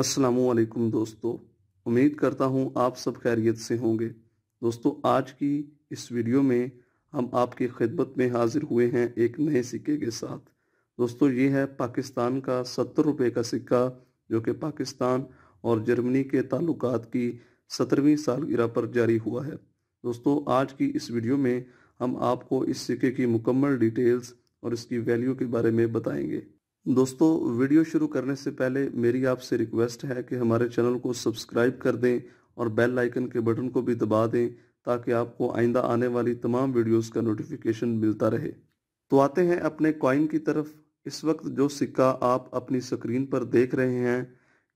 असलकुम दोस्तों उम्मीद करता हूँ आप सब खैरियत से होंगे दोस्तों आज की इस वीडियो में हम आपकी खिदमत में हाजिर हुए हैं एक नए सिक्के के साथ दोस्तों ये है पाकिस्तान का सत्तर रुपये का सिक्का जो कि पाकिस्तान और जर्मनी के ताल्लुक की सत्रहवीं सालगिरह पर जारी हुआ है दोस्तों आज की इस वीडियो में हम आपको इस सिक्के की मुकम्मल डिटेल्स और इसकी वैल्यू के बारे में बताएंगे दोस्तों वीडियो शुरू करने से पहले मेरी आपसे रिक्वेस्ट है कि हमारे चैनल को सब्सक्राइब कर दें और बेल आइकन के बटन को भी दबा दें ताकि आपको आइंदा आने वाली तमाम वीडियोस का नोटिफिकेशन मिलता रहे तो आते हैं अपने कॉइन की तरफ इस वक्त जो सिक्का आप अपनी स्क्रीन पर देख रहे हैं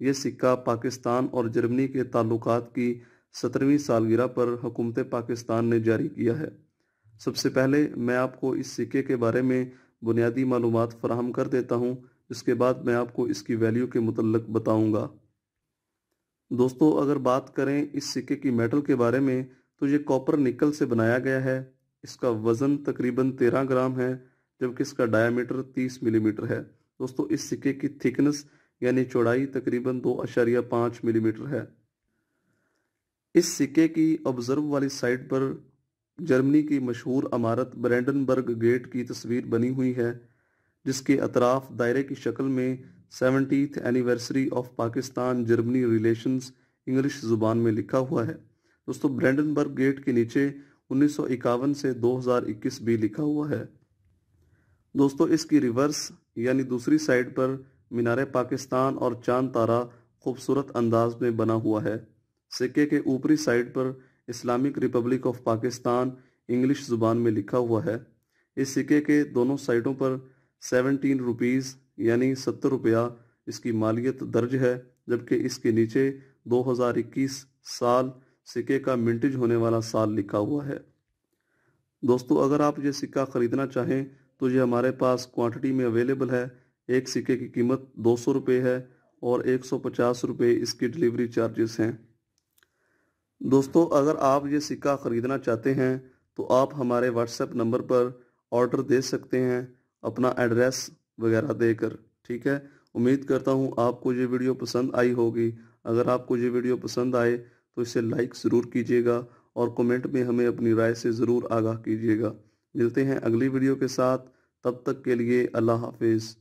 ये सिक्का पाकिस्तान और जर्मनी के ताल्लुक की सत्रहवीं सालगिरह पर हुकूमत पाकिस्तान ने जारी किया है सबसे पहले मैं आपको इस सिक्के के बारे में बुनियादी मालूम फ्राहम कर देता हूँ जिसके बाद मैं आपको इसकी वैल्यू के मतलब बताऊँगा दोस्तों अगर बात करें इस सिक्के की मेटल के बारे में तो ये कॉपर निकल से बनाया गया है इसका वज़न तकरीबन तेरह ग्राम है जबकि इसका डायामीटर तीस मिलीमीटर है दोस्तों इस सिक्के की थिकनेस यानी चौड़ाई तकरीबन दो अशारिया पाँच मिलीमीटर है इस सिक्के की ऑब्जर्व वाली साइड पर जर्मनी की मशहूर अमारत ब्रैंडनबर्ग गेट की तस्वीर बनी हुई है जिसके अतराफ दायरे की शक्ल में seventieth anniversary of Pakistan Germany relations English ज़ुबान में लिखा हुआ है दोस्तों ब्रैंडनबर्ग गेट के नीचे उन्नीस से 2021 भी लिखा हुआ है दोस्तों इसकी रिवर्स यानी दूसरी साइड पर मीनार पाकिस्तान और चांद तारा खूबसूरत अंदाज में बना हुआ है सिक्के के ऊपरी साइड पर Islamic republic of Pakistan English ज़ुबान में लिखा हुआ है इस सिक्के के दोनों साइडों पर सेवनटीन रुपीज़ यानी सत्तर रुपया इसकी मालियत दर्ज है जबकि इसके नीचे 2021 साल सिक्के का मिंटेज होने वाला साल लिखा हुआ है दोस्तों अगर आप ये सिक्का ख़रीदना चाहें तो ये हमारे पास क्वांटिटी में अवेलेबल है एक सिक्के की कीमत दो सौ रुपये है और एक सौ पचास रुपये इसकी डिलीवरी चार्जेस हैं दोस्तों अगर आप ये सिक्का ख़रीदना चाहते हैं तो आप हमारे व्हाट्सएप नंबर पर ऑर्डर दे सकते हैं अपना एड्रेस वगैरह देकर ठीक है उम्मीद करता हूँ आपको ये वीडियो पसंद आई होगी अगर आपको ये वीडियो पसंद आए तो इसे लाइक ज़रूर कीजिएगा और कमेंट में हमें अपनी राय से ज़रूर आगाह कीजिएगा मिलते हैं अगली वीडियो के साथ तब तक के लिए अल्लाह हाफिज़